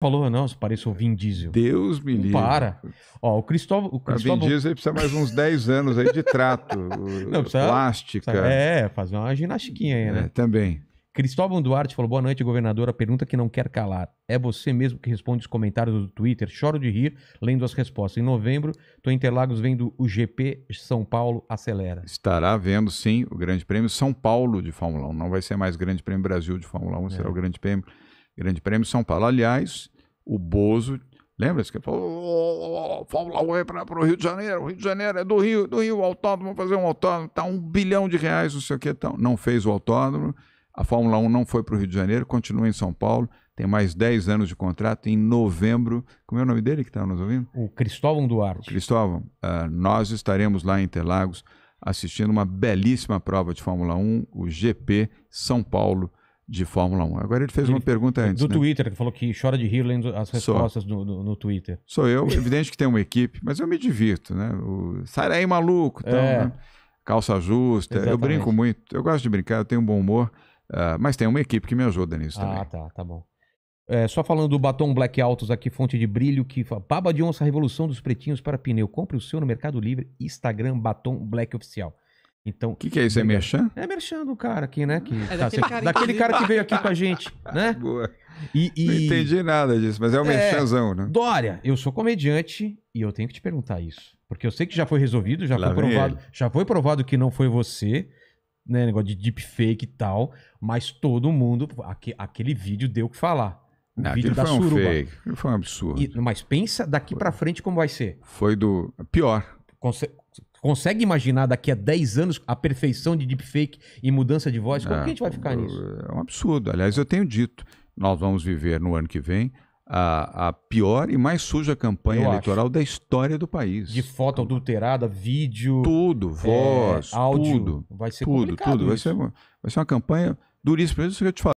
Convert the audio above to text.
falou, não, se pareço o Vin Diesel. Deus me livre. Para. Ó, o Cristóvão... O Cristóvão... Vin Diesel precisa mais uns 10 anos aí de trato, não, precisa, plástica. Precisa, é, fazer uma ginastiquinha aí, é, né? É, também. Cristóvão Duarte falou, boa noite, governador, a pergunta que não quer calar. É você mesmo que responde os comentários do Twitter? Choro de rir lendo as respostas. Em novembro, tô em Interlagos vendo o GP São Paulo Acelera. Estará vendo, sim, o Grande Prêmio São Paulo de Fórmula 1. Não vai ser mais Grande Prêmio Brasil de Fórmula 1, é. será o Grande Prêmio... Grande Prêmio São Paulo. Aliás, o Bozo, lembra-se que ele falou: Fórmula 1 é para o Rio de Janeiro, o Rio de Janeiro é do Rio, do Rio, o autódromo, vamos fazer um autódromo, tá um bilhão de reais, não sei o que. não fez o autódromo, a Fórmula 1 não foi para o Rio de Janeiro, continua em São Paulo, tem mais 10 anos de contrato. Em novembro, como é o nome dele que está nos ouvindo? O Cristóvão Duarte. O Cristóvão, uh, nós estaremos lá em Interlagos assistindo uma belíssima prova de Fórmula 1, o GP São Paulo de Fórmula 1. Agora ele fez uma pergunta antes. Do né? Twitter, que falou que chora de rir lendo as respostas no, no, no, Twitter. Sou eu, evidente que tem uma equipe, mas eu me divirto, né? O, sai daí, maluco, então, é. né? calça justa. Exatamente. Eu brinco muito, eu gosto de brincar, eu tenho um bom humor, uh, mas tem uma equipe que me ajuda nisso também. Ah, tá, tá bom. É, só falando do batom Black Altos aqui, fonte de brilho, que fala, baba de onça, revolução dos pretinhos para pneu. Compre o seu no Mercado Livre, Instagram, batom Black Oficial. Então, o que, que é isso? É merchan? É merchan do cara aqui, né? Que, é tá daquele, cara, daquele cara, que tá veio aqui com a gente, né? Boa. E, e... Não entendi nada disso, mas é o um é, merchanzão, né? Dória, eu sou comediante e eu tenho que te perguntar isso. Porque eu sei que já foi resolvido, já Lá foi provado. Já foi provado que não foi você, né? Negócio de deepfake e tal. Mas todo mundo. Aque, aquele vídeo deu o que falar. O não, vídeo da foi um suruba. Fake, foi um absurdo. E, mas pensa daqui para frente como vai ser. Foi do. Pior. Conce... Consegue imaginar daqui a 10 anos a perfeição de deepfake e mudança de voz? Como é, que a gente vai ficar nisso? É um absurdo. Aliás, eu tenho dito, nós vamos viver no ano que vem a, a pior e mais suja campanha eu eleitoral acho. da história do país. De foto adulterada, vídeo. Tudo, é, voz, é, áudio. Tudo, vai ser tudo, tudo. Vai ser, vai ser uma campanha duríssima. Por isso que eu te falo.